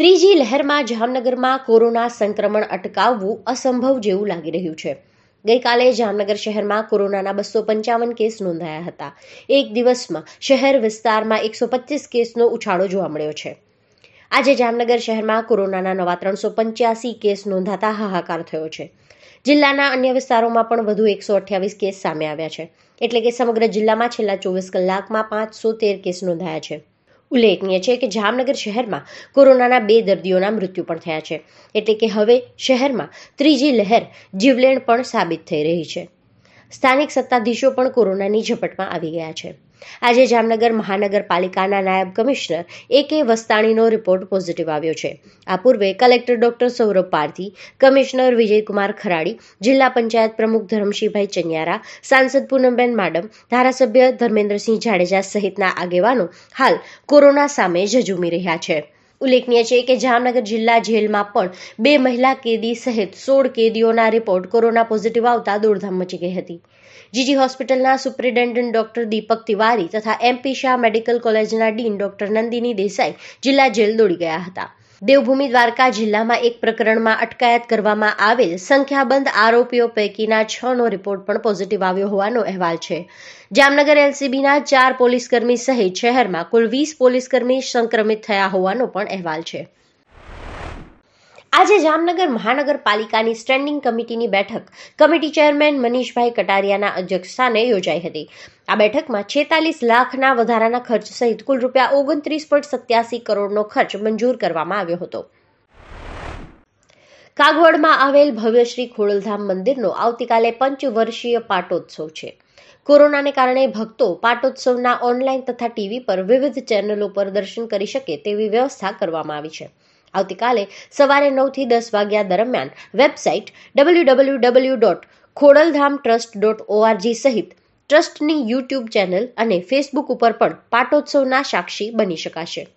ત્રીજી લહેરમાં જામનગરમાં કોરોના સંક્રમણ અટકાવવું અસંભવ જેવું લાગી રહ્યું છે ગઈકાલે જામનગર શહેરમાં કોરોનાના બસો પંચાવન કેસ નોંધાયા હતા એક દિવસમાં શહેર વિસ્તારમાં એકસો પચીસ કેસનો ઉછાળો જોવા મળ્યો છે આજે જામનગર શહેરમાં કોરોનાના નવા ત્રણસો પંચ્યાસી કેસ નોંધાતા હાહાકાર થયો છે જિલ્લાના અન્ય વિસ્તારોમાં પણ વધુ એકસો અઠ્યાવીસ કેસ સામે આવ્યા છે એટલે કે સમગ્ર જિલ્લામાં છેલ્લા ચોવીસ કલાકમાં પાંચસો તેર કેસ નોંધાયા છે ઉલ્લેખનીય છે કે જામનગર શહેરમાં કોરોનાના બે દર્દીઓના મૃત્યુ પણ થયા છે એટલે કે હવે શહેરમાં ત્રીજી લહેર જીવલેણ પણ સાબિત થઈ રહી છે સ્થાનિક સત્તાધીશો પણ કોરોનાની ઝપટમાં આવી ગયા છે આજે જામનગર મહાનગરપાલિકાના નાયબ કમિશનર એ કે વસ્તાણીનો રિપોર્ટ પોઝિટિવ આવ્યો છે આ પૂર્વે collector doctor Saurabh Parthi commissioner Vijaykumar Kharadi જિલ્લા પંચાયત પ્રમુખ ધરમશીભાઈ ચનિયારા સાંસદ પૂનમબેન માડમ ધારાસભ્ય ધર્મેન્દ્રસિંહ જાડેજા સહિતના આગેવાનો હાલ કોરોના સામે ઝઝુમી રહ્યા છે ઉલ્લેખનીય છે કે જામનગર જિલ્લા જેલમાં પણ બે મહિલા કેદી સહિત સોળ કેદીઓના રિપોર્ટ કોરોના પોઝિટિવ આવતા દોડધામ મચી ગઈ હતી જીજી હોસ્પિટલના સુપ્રિન્ટેન્ડન્ટ ડોક્ટર દીપક તિવારી તથા એમપી શાહ મેડિકલ કોલેજના ડીન ડોક્ટર નંદિની દેસાઈ જિલ્લા જેલ દોડી ગયા હતા દેવભૂમિ દ્વારકા જિલ્લામાં એક પ્રકરણમાં અટકાયત કરવામાં આવેલ સંખ્યાબંધ આરોપીઓ પૈકીના છનો રિપોર્ટ પણ પોઝિટિવ આવ્યો હોવાનો અહેવાલ છે જામનગર એલસીબીના ચાર પોલીસકર્મી સહિત શહેરમાં કુલ વીસ પોલીસકર્મી સંક્રમિત થયા હોવાનો પણ અહેવાલ છે આજે જામનગર મહાનગરપાલિકાની સ્ટેન્ડિંગ કમિટીની બેઠક કમિટી ચેરમેન મનીષભાઈ કટારિયાના અધ્યક્ષસ્થાને યોજાઈ હતી આ બેઠકમાં છેતાલીસ લાખના વધારાના ખર્ચ સહિત કુલ રૂપિયા ઓગણત્રીસ પોઈન્ટ સત્યાસી કરોડનો ખર્ચ મંજૂર કરવામાં આવ્યો હતો કાગવડમાં આવેલ ભવ્યશ્રી ખોડલધામ મંદિરનો આવતીકાલે પંચવર્ષીય પાટોત્સવ છે કોરોનાને કારણે ભક્તો પાટોત્સવના ઓનલાઈન તથા ટીવી પર વિવિધ ચેનલો પર દર્શન કરી શકે તેવી વ્યવસ્થા કરવામાં આવી છે આવતીકાલે સવારે નવથી દસ વાગ્યા દરમિયાન website W W W dot Khodaldham trust dot ORG સહિત ટ્રસ્ટની યુટ્યુબ ચેનલ અને ફેસબુક ઉપર પણ પાટોત્સવના સાક્ષી બની શકાશે